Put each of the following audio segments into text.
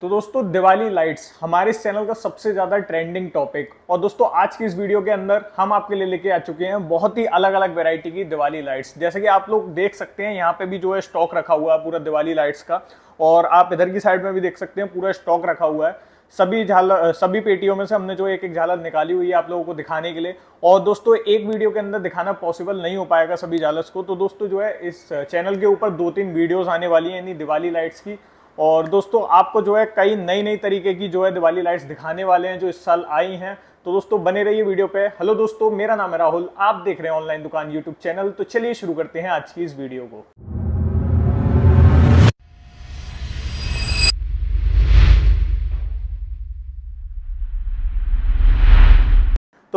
तो दोस्तों दिवाली लाइट्स हमारे इस चैनल का सबसे ज़्यादा ट्रेंडिंग टॉपिक और दोस्तों आज की इस वीडियो के अंदर हम आपके लिए लेके आ चुके हैं बहुत ही अलग अलग वेरायटी की दिवाली लाइट्स जैसे कि आप लोग देख सकते हैं यहाँ पे भी जो है स्टॉक रखा हुआ है पूरा दिवाली लाइट्स का और आप इधर की साइड में भी देख सकते हैं पूरा स्टॉक रखा हुआ है सभी झालर सभी पेटियों में से हमने जो एक एक झालर निकाली हुई है आप लोगों को दिखाने के लिए और दोस्तों एक वीडियो के अंदर दिखाना पॉसिबल नहीं हो पाएगा सभी झालर्स को तो दोस्तों जो है इस चैनल के ऊपर दो तीन वीडियोस आने वाली हैं यानी दिवाली लाइट्स की और दोस्तों आपको जो है कई नई नई तरीके की जो है दिवाली लाइट्स दिखाने वाले हैं जो इस साल आई हैं तो दोस्तों बने रहिए वीडियो पे हेलो दोस्तों मेरा नाम है राहुल आप देख रहे हैं ऑनलाइन दुकान यूट्यूब चैनल तो चलिए शुरू करते हैं आज की इस वीडियो को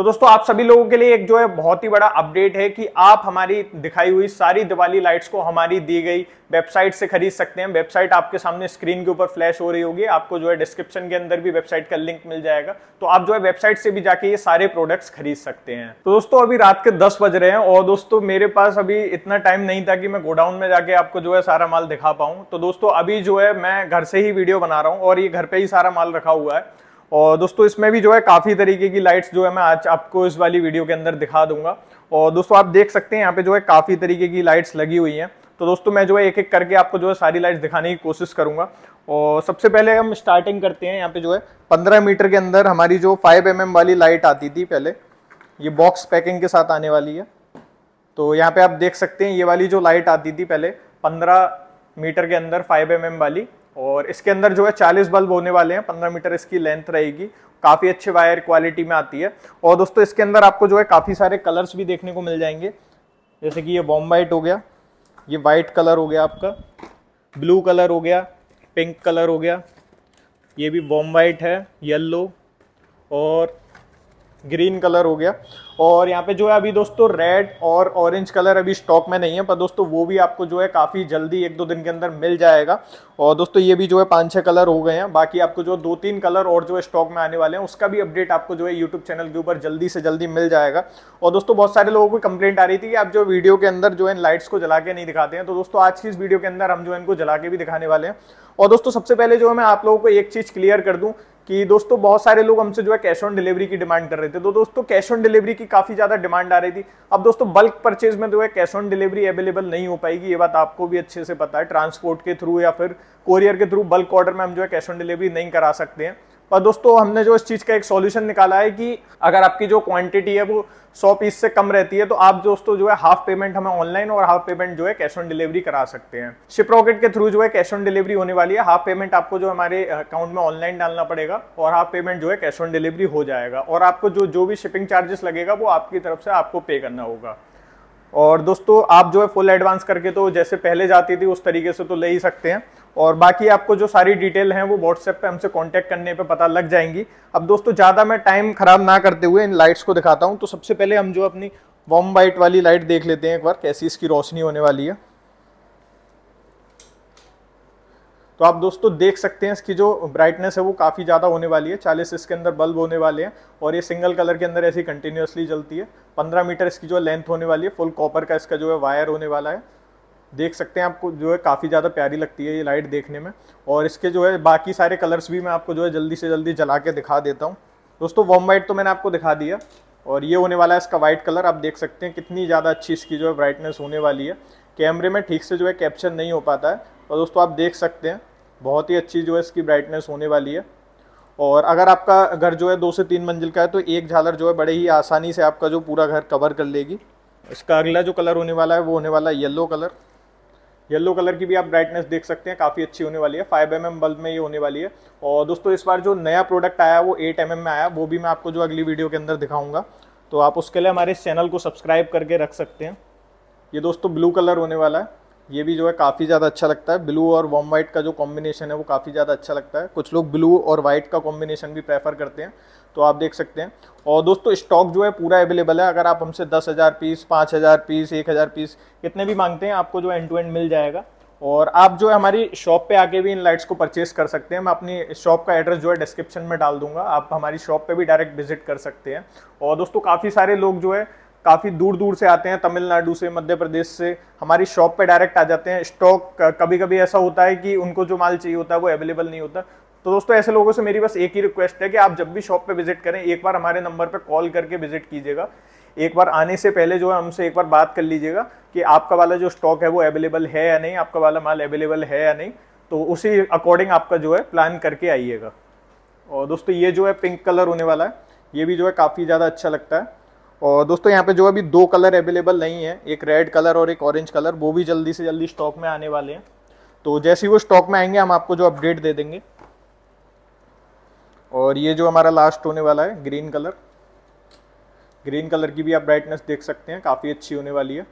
तो दोस्तों आप सभी लोगों के लिए एक जो है बहुत ही बड़ा अपडेट है कि आप हमारी दिखाई हुई सारी दिवाली लाइट्स को हमारी दी गई वेबसाइट से खरीद सकते हैं वेबसाइट आपके सामने स्क्रीन के ऊपर फ्लैश हो रही होगी आपको जो है डिस्क्रिप्शन के अंदर भी वेबसाइट का लिंक मिल जाएगा तो आप जो है वेबसाइट से भी जाके ये सारे प्रोडक्ट्स खरीद सकते हैं तो दोस्तों अभी रात के दस बज रहे हैं और दोस्तों मेरे पास अभी इतना टाइम नहीं था कि मैं गोडाउन में जाके आपको जो है सारा माल दिखा पाऊँ तो दोस्तों अभी जो है मैं घर से ही वीडियो बना रहा हूँ और ये घर पर ही सारा माल रखा हुआ है और दोस्तों इसमें भी जो है काफ़ी तरीके की लाइट्स जो है मैं आज आपको इस वाली वीडियो के अंदर दिखा दूंगा और दोस्तों आप देख सकते हैं यहाँ पे जो है काफ़ी तरीके की लाइट्स लगी हुई हैं तो दोस्तों मैं जो है एक एक करके आपको जो है सारी लाइट्स दिखाने की कोशिश करूंगा और सबसे पहले हम स्टार्टिंग करते हैं यहाँ पे जो है पंद्रह मीटर के अंदर हमारी जो फाइव एम mm वाली लाइट आती थी पहले ये बॉक्स पैकिंग के साथ आने वाली है तो यहाँ पे आप देख सकते हैं ये वाली जो लाइट आती थी पहले पंद्रह मीटर के अंदर फाइव एम mm वाली और इसके अंदर जो है चालीस बल्ब होने वाले हैं पंद्रह मीटर इसकी लेंथ रहेगी काफ़ी अच्छे वायर क्वालिटी में आती है और दोस्तों इसके अंदर आपको जो है काफ़ी सारे कलर्स भी देखने को मिल जाएंगे जैसे कि ये बॉम वाइट हो गया ये वाइट कलर हो गया आपका ब्लू कलर हो गया पिंक कलर हो गया ये भी बॉम वाइट है येल्लो और ग्रीन कलर हो गया और यहाँ पे जो है अभी दोस्तों रेड और ऑरेंज कलर अभी स्टॉक में नहीं है पर दोस्तों वो भी आपको जो है काफ़ी जल्दी एक दो दिन के अंदर मिल जाएगा और दोस्तों ये भी जो है पांच छह कलर हो गए हैं बाकी आपको जो दो तीन कलर और जो है स्टॉक में आने वाले हैं उसका भी अपडेट आपको जो है यूट्यूब चैनल के ऊपर जल्दी से जल्दी मिल जाएगा और दोस्तों बहुत सारे लोगों की कंप्लेंट आ रही थी कि आप जो वीडियो के अंदर जो है लाइट्स को जला के नहीं दिखाते हैं तो दोस्तों आज की इस वीडियो के अंदर हम जो है इनको जला के भी दिखाने वाले हैं और दोस्तों सबसे पहले जो है मैं आप लोगों को एक चीज़ क्लियर कर दूँ कि दोस्तों बहुत सारे लोग हमसे जो है कैश ऑन डिलीवरी की डिमांड कर रहे थे तो दोस्तों कैश ऑन डिलीवरी की काफी ज्यादा डिमांड आ रही थी अब दोस्तों बल्क परचेज में जो है कैश ऑन डिलीवरी अवेलेबल नहीं हो पाएगी ये बात आपको भी अच्छे से पता है ट्रांसपोर्ट के थ्रू या फिर कोरियर के थ्रू बल्क ऑर्डर में हम जो है कैश ऑन डिलीवरी नहीं करा सकते हैं और दोस्तों हमने जो इस चीज़ का एक सॉल्यूशन निकाला है कि अगर आपकी जो क्वांटिटी है वो सौ पीस से कम रहती है तो आप दोस्तों जो है हाफ पेमेंट हमें ऑनलाइन और हाफ पेमेंट जो है कैश ऑन डिलीवरी करा सकते हैं शिप रॉकेट के थ्रू जो है कैश ऑन डिलीवरी होने वाली है हाफ पेमेंट आपको जो हमारे अकाउंट में ऑनलाइन डालना पड़ेगा और हाफ पेमेंट जो है कैश ऑन डिलीवरी हो जाएगा और आपको जो जो भी शिपिंग चार्जेस लगेगा वो आपकी तरफ से आपको पे करना होगा और दोस्तों आप जो है फुल एडवांस करके तो जैसे पहले जाती थी उस तरीके से तो ले ही सकते हैं और बाकी आपको जो सारी डिटेल हैं वो व्हाट्सएप पे हमसे कांटेक्ट करने पे पता लग जाएंगी अब दोस्तों ज़्यादा मैं टाइम ख़राब ना करते हुए इन लाइट्स को दिखाता हूँ तो सबसे पहले हम जो अपनी वॉम वाइट वाली लाइट देख लेते हैं एक बार कैसी इसकी रोशनी होने वाली है तो आप दोस्तों देख सकते हैं इसकी जो ब्राइटनेस है वो काफ़ी ज़्यादा होने वाली है चालीस इसके अंदर बल्ब होने वाले हैं और ये सिंगल कलर के अंदर ऐसी कंटिन्यूसली जलती है पंद्रह मीटर इसकी जो लेंथ होने वाली है फुल कॉपर का इसका जो है वायर होने वाला है देख सकते हैं आपको जो है काफ़ी ज़्यादा प्यारी लगती है ये लाइट देखने में और इसके जो है बाकी सारे कलर्स भी मैं आपको जो है जल्दी से जल्दी जला के दिखा देता हूँ दोस्तों वॉम वाइट तो मैंने आपको दिखा दिया और ये होने वाला है इसका वाइट कलर आप देख सकते हैं कितनी ज़्यादा अच्छी इसकी जो है ब्राइटनेस होने वाली है कैमरे में ठीक से जो है कैप्चर नहीं हो पाता है और दोस्तों आप देख सकते हैं बहुत ही अच्छी जो है इसकी ब्राइटनेस होने वाली है और अगर आपका घर जो है दो से तीन मंजिल का है तो एक झालर जो है बड़े ही आसानी से आपका जो पूरा घर कवर कर लेगी इसका अगला जो कलर होने वाला है वो होने वाला है येल्लो कलर येलो कलर की भी आप ब्राइटनेस देख सकते हैं काफ़ी अच्छी होने वाली है फाइव एम बल्ब में ये होने वाली है और दोस्तों इस बार जो नया प्रोडक्ट आया वो एट एम mm में आया वो भी मैं आपको जो अगली वीडियो के अंदर दिखाऊँगा तो आप उसके लिए हमारे इस चैनल को सब्सक्राइब करके रख सकते हैं ये दोस्तों ब्लू कलर होने वाला है ये भी जो है काफ़ी ज़्यादा अच्छा लगता है ब्लू और वॉम वाइट का जो कॉम्बिनेशन है वो काफ़ी ज़्यादा अच्छा लगता है कुछ लोग ब्लू और वाइट का कॉम्बिनेशन भी प्रेफर करते हैं तो आप देख सकते हैं और दोस्तों स्टॉक जो है पूरा अवेलेबल है अगर आप हमसे दस हज़ार पीस पाँच हज़ार पीस एक हज़ार पीस कितने भी मांगते हैं आपको जो एंड टू एंड मिल जाएगा और आप जो है हमारी शॉप पे आके भी इन लाइट्स को परचेस कर सकते हैं मैं अपनी शॉप का एड्रेस जो है डिस्क्रिप्शन में डाल दूंगा आप हमारी शॉप पे भी डायरेक्ट विजिट कर सकते हैं और दोस्तों काफ़ी सारे लोग जो है काफ़ी दूर दूर से आते हैं तमिलनाडु से मध्य प्रदेश से हमारी शॉप पे डायरेक्ट आ जाते हैं स्टॉक कभी कभी ऐसा होता है कि उनको जो माल चाहिए होता है वो अवेलेबल नहीं होता तो दोस्तों ऐसे लोगों से मेरी बस एक ही रिक्वेस्ट है कि आप जब भी शॉप पे विजिट करें एक बार हमारे नंबर पर कॉल करके विजिट कीजिएगा एक बार आने से पहले जो है हमसे एक बार बात कर लीजिएगा कि आपका वाला जो स्टॉक है वो अवेलेबल है या नहीं आपका वाला माल अवेलेबल है या नहीं तो उसी अकॉर्डिंग आपका जो है प्लान करके आइएगा और दोस्तों ये जो है पिंक कलर होने वाला है ये भी जो है काफ़ी ज़्यादा अच्छा लगता है और दोस्तों यहाँ पे जो अभी दो कलर अवेलेबल नहीं है एक रेड कलर और एक ऑरेंज कलर वो भी जल्दी से जल्दी स्टॉक में आने वाले हैं तो जैसे ही वो स्टॉक में आएंगे हम आपको जो अपडेट दे देंगे और ये जो हमारा लास्ट होने वाला है ग्रीन कलर ग्रीन कलर की भी आप ब्राइटनेस देख सकते हैं काफ़ी अच्छी होने वाली है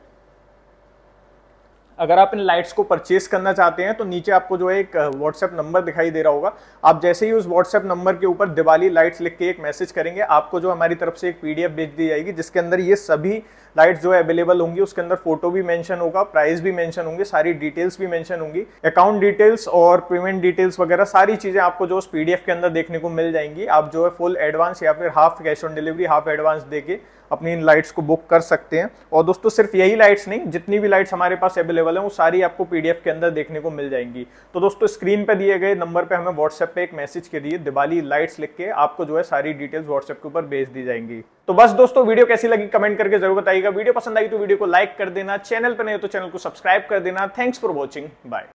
अगर आप इन लाइट्स को परचेस करना चाहते हैं तो नीचे आपको जो है एक व्हाट्सएप नंबर दिखाई दे रहा होगा आप जैसे ही उस व्हाट्सएप नंबर के ऊपर दिवाली लाइट्स लिख के एक मैसेज करेंगे आपको जो हमारी तरफ से एक पीडीएफ भेज दी जाएगी जिसके अंदर ये सभी लाइट्स जो है अवेलेबल होंगी उसके अंदर फोटो भी मैंशन होगा प्राइस भी मैंशन होंगे सारी डिटेल्स भी मैंशन होंगी अकाउंट डिटेल्स और पेमेंट डिटेल्स वगैरह सारी चीज़ें आपको जो उस पीडीएफ के अंदर देखने को मिल जाएंगी आप जो है फुल एडवांस या फिर half cash on delivery half advance दे अपनी इन लाइट्स को बुक कर सकते हैं और दोस्तों सिर्फ यही लाइट्स नहीं जितनी भी लाइट्स हमारे पास अवेलेबल अवेलेबल है वो सारी आपको पीडीएफ के अंदर देखने को मिल जाएंगी तो दोस्तों स्क्रीन पर दिए गए नंबर पर हमें व्हाट्सएप पे एक मैसेज करिए दिवाली लाइट्स लिख के आपको जो है सारी डिटेल्स व्हाट्सएप के ऊपर भेज दी जाएंगी तो बस दोस्तों वीडियो कैसी लगी कमेंट करके जरूर बताइएगा वीडियो पसंद आई तो वीडियो को लाइक कर देना चैनल पर नहीं तो चैनल को सब्सक्राइब कर देना थैंक्स फॉर वॉचिंग बाय